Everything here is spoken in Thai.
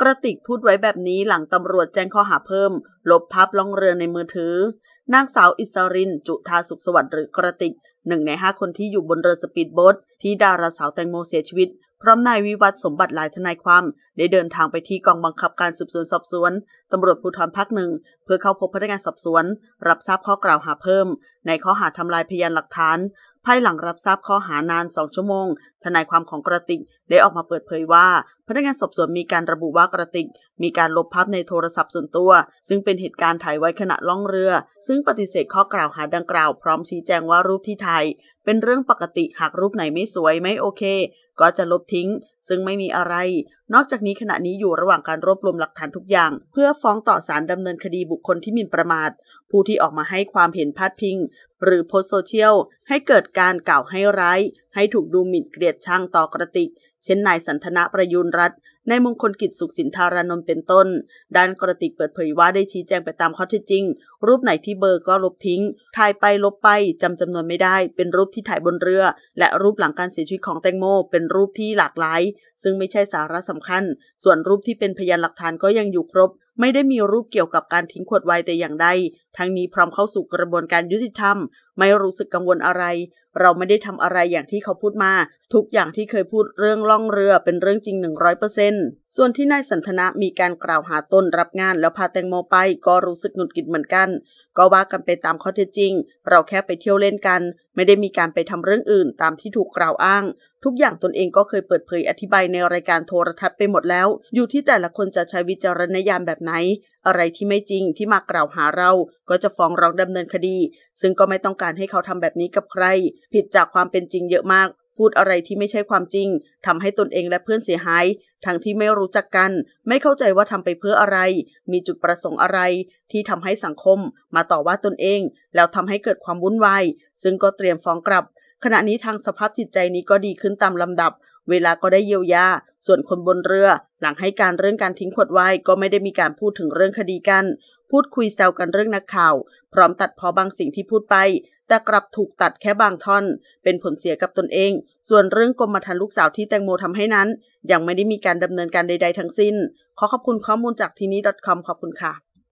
กระติกพูดไว้แบบนี้หลังตำรวจแจ้งข้อหาเพิ่ม ลบภาพล่องเรือในมือถือ นางสาวอิสริน จุธาสุขสวัสดิ์หรือกระติกหนึ่งในห้าคนที่อยู่บนเรือสปีดโบ๊ทที่ดาราสาวแตงโมเสียชีวิต พร้อมนายวิวัฒสมบัติหลายทนายความ ได้เดินทางไปที่กองบังคับการสืบสวนสอบสวน ตำรวจภูธรภาคหนึ่ง เพื่อเข้าพบพนักงานสอบสวน รับทราบข้อกล่าวหาเพิ่ม ในข้อหาทำลายพยานหลักฐานภายหลังรับทราบข้อหานาน 2 ชั่วโมง ทนายความของกระติก ได้ออกมาเปิดเผยว่า พนักงานสอบสวนมีการระบุว่ากระติก มีการลบภาพในโทรศัพท์ส่วนตัว ซึ่งเป็นเหตุการณ์ถ่ายไว้ขณะล่องเรือ ซึ่งปฏิเสธข้อกล่าวหาดังกล่าว พร้อมชี้แจงว่ารูปที่ถ่ายเป็นเรื่องปกติหากรูปไหนไม่สวยไม่โอเค ก็จะลบทิ้ง ซึ่งไม่มีอะไร นอกจากนี้ขณะนี้อยู่ระหว่างการรวบรวมหลักฐานทุกอย่าง เพื่อฟ้องต่อศาลดำเนินคดีบุคคลที่มิ่นประมาท ผู้ที่ออกมาให้ความเห็นพาดพิงหรือโพสโซเชียลให้เกิดการกล่าวให้ร้าย ให้ถูกดูหมิ่นเกลียดชังต่อกระติก เช่นนายสันทนาประยุนรัฐนายมงคลกิจสุขสินธารานนท์เป็นต้น ด้านกระติกเปิดเผยว่าได้ชี้แจงไปตามข้อเท็จจริง รูปไหนที่เบอร์ก็ลบทิ้ง ถ่ายไปลบไปจำจำนวนไม่ได้ เป็นรูปที่ถ่ายบนเรือ และรูปหลังการเสียชีวิตของแตงโมเป็นรูปที่หลากหลาย ซึ่งไม่ใช่สาระสำคัญ ส่วนรูปที่เป็นพยานหลักฐานก็ยังอยู่ครบไม่ได้มีรูปเกี่ยวกับการทิ้งขวดไวน์แต่อย่างใด ทั้งนี้พร้อมเข้าสู่กระบวนการยุติธรรมไม่รู้สึกกังวลอะไร เราไม่ได้ทำอะไรอย่างที่เขาพูดมา ทุกอย่างที่เคยพูดเรื่องล่องเรือเป็นเรื่องจริง100%ส่วนที่นายสันทนะมีการกล่าวหาตนรับงานแล้วพาแตงโมไป ก็รู้สึกหงุดหงิดเหมือนกัน ก็ว่ากันไปตามข้อเท็จจริง เราแค่ไปเที่ยวเล่นกัน ไม่ได้มีการไปทำเรื่องอื่น ตามที่ถูกกล่าวอ้าง ทุกอย่างตนเองก็เคยเปิดเผยอธิบายในรายการโทรทัศน์ไปหมดแล้ว อยู่ที่แต่ละคนจะใช้วิจารณญาณแบบไหนอะไรที่ไม่จริงที่มากล่าวหาเรา ก็จะฟ้องร้องดำเนินคดี ซึ่งก็ไม่ต้องการให้เขาทำแบบนี้กับใคร ผิดจากความเป็นจริงเยอะมาก พูดอะไรที่ไม่ใช่ความจริงทำให้ตนเองและเพื่อนเสียหาย ทั้งที่ไม่รู้จักกัน ไม่เข้าใจว่าทำไปเพื่ออะไร มีจุดประสงค์อะไร ที่ทำให้สังคมมาต่อว่าตนเอง แล้วทำให้เกิดความวุ่นวาย ซึ่งก็เตรียมฟ้องกลับ ขณะนี้ทางสภาพจิตใจนี้ก็ดีขึ้นตามลำดับเวลาก็ได้เยียวยา ส่วนคนบนเรือ หลังให้การเรื่องการทิ้งขวดไว้ก็ไม่ได้มีการพูดถึงเรื่องคดีกัน พูดคุยแซวกันเรื่องนักข่าว พร้อมตัดพอบางสิ่งที่พูดไป แต่กลับถูกตัดแค่บางท่อน เป็นผลเสียกับตนเอง ส่วนเรื่องกรมธรรม์ลูกสาวที่แตงโมทำให้นั้น ยังไม่ได้มีการดำเนินการใดๆทั้งสิ้นขอขอบคุณข้อมูลจากทีนี้ .com ขอบคุณค่ะ